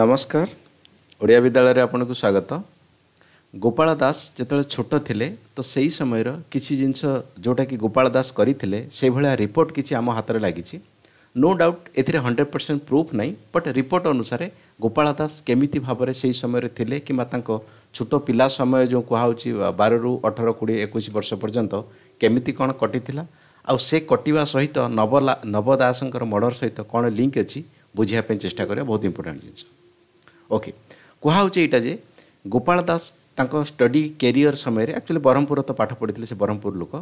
ନମସ୍କାର ଓଡ଼ିଆ ବିଦ୍ୟାଳୟରେ ଆପଣଙ୍କୁ ସ୍ୱାଗତ ଗୋପାଳ ଦାସ ଯେତେବେଳେ ଛୋଟ ଥିଲେ ତ ସେହି ସମୟର କିଛି ଜିନିଷ ଯେଉଁଟାକି ଗୋପାଳ ଦାସ କରିଥିଲେ ସେଇଭଳିଆ ରିପୋର୍ଟ କିଛି ଆମ ହାତରେ ଲାଗିଛି ନୋ ଡାଉଟ୍ ଏଥିରେ ହଣ୍ଡ୍ରେଡ଼୍ ପରସେଣ୍ଟ ପ୍ରୁଫ୍ ନାହିଁ ବଟ୍ ରିପୋର୍ଟ ଅନୁସାରେ ଗୋପାଳ ଦାସ କେମିତି ଭାବରେ ସେହି ସମୟରେ ଥିଲେ କିମ୍ବା ତାଙ୍କ ଛୋଟ ପିଲା ସମୟ ଯେଉଁ କୁହାହେଉଛି ବାରରୁ ଅଠର କୋଡ଼ିଏ ଏକୋଇଶ ବର୍ଷ ପର୍ଯ୍ୟନ୍ତ କେମିତି କ'ଣ କଟିଥିଲା ଆଉ ସେ କଟିବା ସହିତ ନବ ନବ ଦାସଙ୍କର ମର୍ଡ଼ର ସହିତ କ'ଣ ଲିଙ୍କ୍ ଅଛି ବୁଝିବା ପାଇଁ ଚେଷ୍ଟା କରିବା ବହୁତ ଇମ୍ପୋର୍ଟାଣ୍ଟ ଜିନିଷ ଓକେ କୁହାହେଉଛି ଏଇଟା ଯେ ଗୋପାଳ ଦାସ ତାଙ୍କ ଷ୍ଟଡି କ୍ୟାରିୟର ସମୟରେ ଆକ୍ଚୁଆଲି ବ୍ରହ୍ମପୁର ତ ପାଠ ପଢ଼ିଥିଲେ ସେ ବ୍ରହ୍ମପୁର ଲୋକ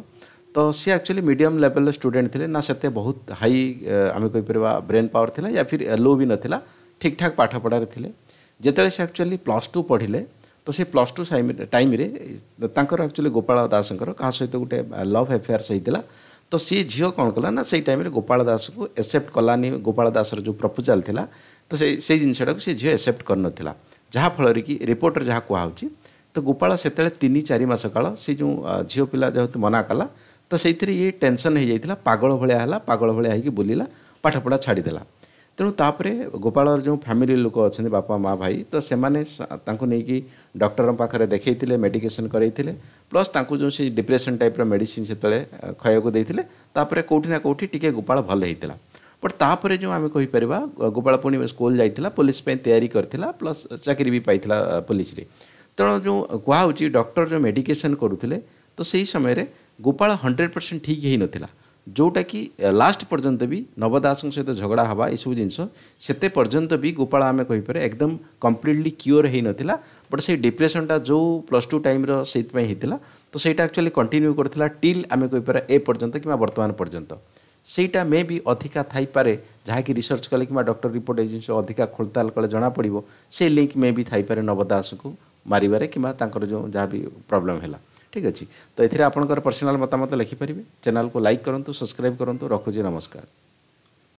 ତ ସେ ଆକ୍ଚୁଆଲି ମିଡ଼ିୟମ୍ ଲେଭେଲର ଷ୍ଟୁଡେଣ୍ଟ ଥିଲେ ନା ସେତେ ବହୁତ ହାଇ ଆମେ କହିପାରିବା ବ୍ରେନ୍ ପାୱାର ଥିଲା ୟା ଫିର୍ ଲୋ ବି ନଥିଲା ଠିକ୍ ଠାକ୍ ପାଠପଢ଼ାରେ ଥିଲେ ଯେତେବେଳେ ସେ ଆକ୍ଚୁଆଲି ପ୍ଲସ୍ ଟୁ ପଢ଼ିଲେ ତ ସେ ପ୍ଲସ୍ ଟୁ ଟାଇମ୍ରେ ତାଙ୍କର ଆକ୍ଚୁଆଲି ଗୋପାଳ ଦାସଙ୍କର କାହା ସହିତ ଗୋଟେ ଲଭ୍ ଆଫେୟାର୍ସ ହେଇଥିଲା ତ ସିଏ ଝିଅ କ'ଣ କଲା ନା ସେଇ ଟାଇମ୍ରେ ଗୋପାଳ ଦାସକୁ ଏକ୍ସେପ୍ଟ କଲାନି ଗୋପାଳ ଦାସର ଯେଉଁ ପ୍ରପୋଜାଲ୍ ଥିଲା ᱥᱮ 760 ᱥᱮ ᱡᱚ ᱮᱥᱮᱯᱴ কৰᱱ ᱛिला ᱡᱟᱦᱟ ᱯᱷᱚᱞ ᱨᱮᱠᱤ ᱨᱤᱯᱚർട്ടᱨ ᱡᱟᱦᱟ ᱠᱚ ᱟᱦᱩᱪᱤ ᱛᱚ ᱜᱚᱯᱟᱲ ᱥᱮᱛᱮᱞᱮ ᱛᱤᱱᱤ ᱪᱟᱨᱤ ᱢᱟᱥᱟ ᱠᱟᱞᱚ ᱥᱮ ᱡᱚ ᱡᱷᱤᱚᱯᱤᱞᱟ ᱡᱟᱦᱟᱛ ᱢᱚᱱᱟ ᱠᱟᱞᱟ ᱛᱚ ᱥᱮᱛᱨᱤ ᱮ ᱴᱮᱱᱥᱚᱱ ᱦᱮᱡ ᱟᱭᱛᱤᱞᱟ ᱯᱟᱜᱚᱲ ᱵᱷᱚᱞᱮ ᱟᱞᱟ ᱯᱟᱜᱚᱲ ᱵᱷᱚᱞᱮ ᱟᱭᱠᱤ ᱵᱚᱞᱤᱞᱟ ᱯᱟᱴᱟᱯᱟᱲᱟ ᱪᱷᱟᱰᱤ ᱫᱮᱞᱟ ᱛᱮᱱ ᱛᱟᱯᱨᱮ ᱜᱚᱯᱟᱲ ᱡᱚ ᱯᱷᱮᱢᱤᱞᱤ ᱞᱩᱠᱚ ᱟᱪᱷᱱᱮ ବଟ୍ ତାପରେ ଯେଉଁ ଆମେ କହିପାରିବା ଗୋପାଳ ପୂର୍ଣ୍ଣିମା ସ୍କୁଲ ଯାଇଥିଲା ପୋଲିସ ପାଇଁ ତିଆରି କରିଥିଲା ପ୍ଲସ୍ ଚାକିରି ବି ପାଇଥିଲା ପୋଲିସରେ ତେଣୁ ଯେଉଁ କୁହାହେଉଛି ଡକ୍ଟର ଯେଉଁ ମେଡ଼ିକେସନ୍ କରୁଥିଲେ ତ ସେହି ସମୟରେ ଗୋପାଳ ହଣ୍ଡ୍ରେଡ଼ ପରସେଣ୍ଟ ଠିକ୍ ହୋଇନଥିଲା ଯେଉଁଟାକି ଲାଷ୍ଟ ପର୍ଯ୍ୟନ୍ତ ବି ନବଦାସଙ୍କ ସହିତ ଝଗଡ଼ା ହେବା ଏସବୁ ଜିନିଷ ସେତେ ପର୍ଯ୍ୟନ୍ତ ବି ଗୋପାଳ ଆମେ କହିପାରିବା ଏକଦମ କମ୍ପ୍ଲିଟଲି କ୍ୟୁର୍ ହୋଇନଥିଲା ବଟ୍ ସେଇ ଡିପ୍ରେସନଟା ଯେଉଁ ପ୍ଲସ୍ ଟୁ ଟାଇମ୍ର ସେଇଥିପାଇଁ ହୋଇଥିଲା ତ ସେଇଟା ଆକ୍ଚୁଆଲି କଣ୍ଟିନ୍ୟୁ କରିଥିଲା ଟିଲ୍ ଆମେ କହିପାରିବା ଏ ପର୍ଯ୍ୟନ୍ତ କିମ୍ବା ବର୍ତ୍ତମାନ ପର୍ଯ୍ୟନ୍ତ ସେଇଟା ମେ ବି ଅଧିକା ଥାଇପାରେ ଯାହାକି ରିସର୍ଚ୍ଚ କଲେ କିମ୍ବା ଡକ୍ଟର ରିପୋର୍ଟ ଏଜେନ୍ସି ଅଧିକା ଖୋଳତାଲ କଲେ ଜଣାପଡ଼ିବ ସେ ଲିଙ୍କ୍ ମେ ବି ଥାଇପାରେ ନବ ଦାସକୁ ମାରିବାରେ କିମ୍ବା ତାଙ୍କର ଯେଉଁ ଯାହା ବି ପ୍ରୋବ୍ଲେମ୍ ହେଲା ଠିକ୍ ଅଛି ତ ଏଥିରେ ଆପଣଙ୍କର ପର୍ସନାଲ୍ ମତାମତ ଲେଖିପାରିବେ ଚ୍ୟାନେଲ୍କୁ ଲାଇକ୍ କରନ୍ତୁ ସବସ୍କ୍ରାଇବ୍ କରନ୍ତୁ ରଖୁଛି ନମସ୍କାର